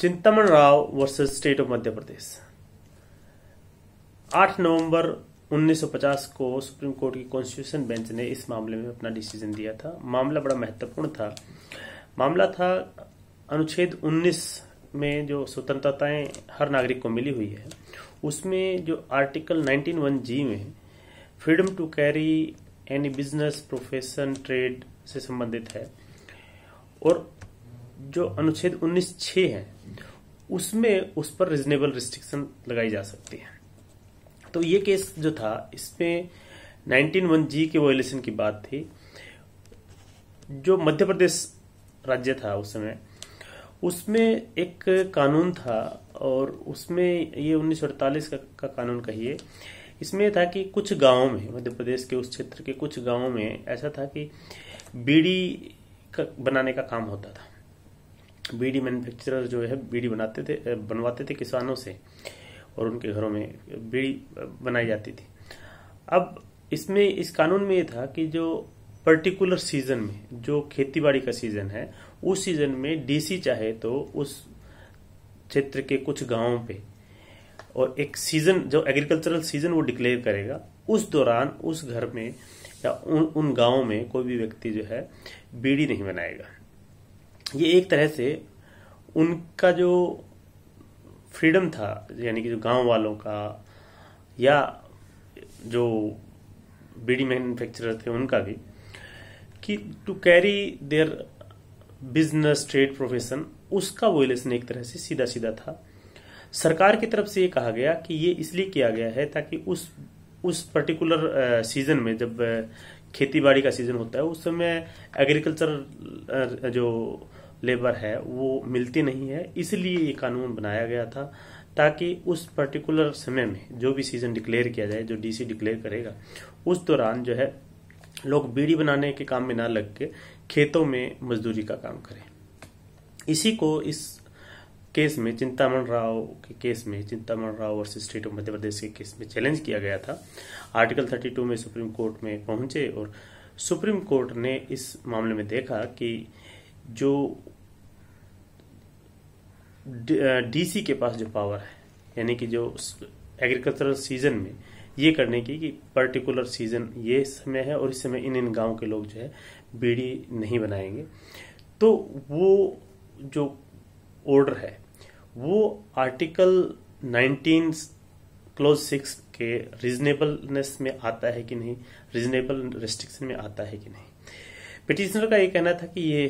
Chintaman Rao versus state of Madhya Pradesh 8 नवंबर 1950 को supreme court की कॉन्स्टिट्यूशन बेंच ने इस मामले में अपना डिसीजन दिया था मामला बड़ा महत्वपूर्ण था मामला था अनुच्छेद 19 में जो स्वतंत्रताएं हर नागरिक को मिली हुई है उसमें जो आर्टिकल 191 जी में freedom to carry any business profession trade से संबंधित है और जो अनुच्छेद उन्नीस छ है उसमें उस पर रिजनेबल रिस्ट्रिक्शन लगाई जा सकती है तो ये केस जो था इसमें नाइनटीन वन जी के वोलेशन की बात थी जो मध्य प्रदेश राज्य था उस समय उसमें एक कानून था और उसमें ये सौ का, का कानून कहिए इसमें था कि कुछ गांवों में मध्य प्रदेश के उस क्षेत्र के कुछ गांवों में ऐसा था कि बीड़ी का बनाने का काम होता था बीड़ी मैन्युफैक्चरर जो है बीड़ी बनाते थे बनवाते थे किसानों से और उनके घरों में बीड़ी बनाई जाती थी अब इसमें इस कानून में ये था कि जो पर्टिकुलर सीजन में जो खेतीबाड़ी का सीजन है उस सीजन में डीसी चाहे तो उस क्षेत्र के कुछ गांवों पे और एक सीजन जो एग्रीकल्चरल सीजन वो डिक्लेयर करेगा उस दौरान उस घर में या उन उन गांवों में कोई भी व्यक्ति जो है बीड़ी नहीं बनाएगा ये एक तरह से उनका जो फ्रीडम था यानी कि जो गांव वालों का या जो बीडी मैन्युफैक्चरर थे उनका भी कि to carry their business trade profession उसका वोलेशन एक तरह से सीधा सीधा था सरकार की तरफ से ये कहा गया कि ये इसलिए किया गया है ताकि उस उस पर्टिकुलर सीजन में जब खेती बाड़ी का सीजन होता है उस समय एग्रीकल्चर जो लेबर है वो मिलती नहीं है इसलिए ये कानून बनाया गया था ताकि उस पर्टिकुलर समय में जो भी सीजन डिक्लेयर किया जाए जो डीसी डिक्लेयर करेगा उस दौरान जो है लोग बीड़ी बनाने के काम में ना लग के खेतों में मजदूरी का काम करें इसी को इस केस में चिंतामण राव के केस में चिंतामण राव और स्टेट ऑफ मध्य प्रदेश के केस में चैलेंज किया गया था आर्टिकल 32 में सुप्रीम कोर्ट में पहुंचे और सुप्रीम कोर्ट ने इस मामले में देखा कि जो डीसी के पास जो पावर है यानी कि जो एग्रीकल्चरल सीजन में ये करने की कि पर्टिकुलर सीजन ये समय है और इस समय इन इन गांव के लोग जो है बीड़ी नहीं बनाएंगे तो वो जो ऑर्डर है वो आर्टिकल 19 क्लोज सिक्स के रीजनेबलनेस में आता है कि नहीं रीजनेबल रेस्ट्रिक्शन में आता है कि नहीं पिटिशनर का ये कहना था कि ये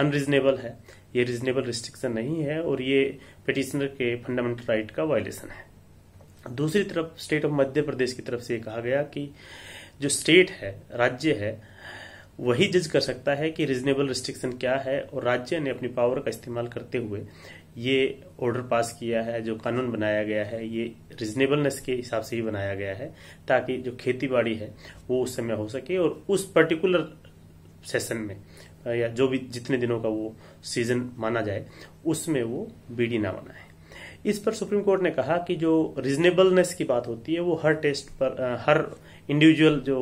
अनरिजनेबल है ये रिजनेबल रिस्ट्रिक्शन नहीं है और ये पिटिशनर के फंडामेंटल राइट का वायलेशन है दूसरी तरफ स्टेट ऑफ मध्य प्रदेश की तरफ से कहा गया कि जो स्टेट है राज्य है वही जज कर सकता है कि रिजनेबल रिस्ट्रिक्शन क्या है और राज्य ने अपनी पावर का इस्तेमाल करते हुए ये ऑर्डर पास किया है जो कानून बनाया गया है ये रिजनेबलनेस के हिसाब से ही बनाया गया है ताकि जो खेती बाड़ी है वो उस समय हो सके और उस पर्टिकुलर सेशन में या जो भी जितने दिनों का वो सीजन माना जाए उसमें वो बीडी ना बनाए इस पर सुप्रीम कोर्ट ने कहा कि जो रिजनेबलनेस की बात होती है वो हर टेस्ट पर हर इंडिविजुअल जो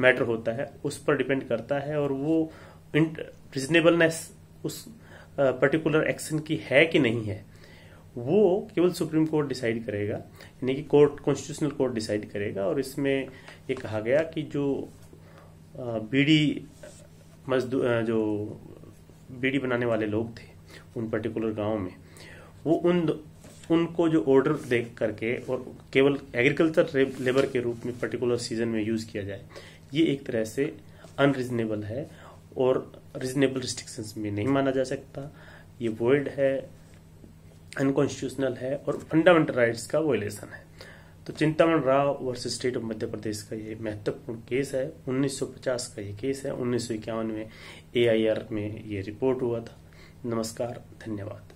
मैटर होता है उस पर डिपेंड करता है और वो रिजनेबलनेस उस पर्टिकुलर एक्शन की है कि नहीं है वो केवल सुप्रीम कोर्ट डिसाइड करेगा यानी कि कोर्ट कॉन्स्टिट्यूशनल कोर्ट डिसाइड करेगा और इसमें ये कहा गया कि जो बीडी मजदूर जो बीड़ी बनाने वाले लोग थे उन पर्टिकुलर गांव में वो उन उनको जो ऑर्डर दे करके और केवल एग्रीकल्चर लेबर के रूप में पर्टिकुलर सीजन में यूज़ किया जाए ये एक तरह से अनरिजनेबल है और रिजनेबल रिस्ट्रिक्शंस में नहीं माना जा सकता ये वर्ल्ड है अनकॉन्स्टिट्यूशनल है और फंडामेंटल राइट्स का वोलेशन है तो Chintaman Rao versus state of Madhya Pradesh का ये महत्वपूर्ण केस है 1950 का ये केस है उन्नीस में एआईआर में ये रिपोर्ट हुआ था नमस्कार धन्यवाद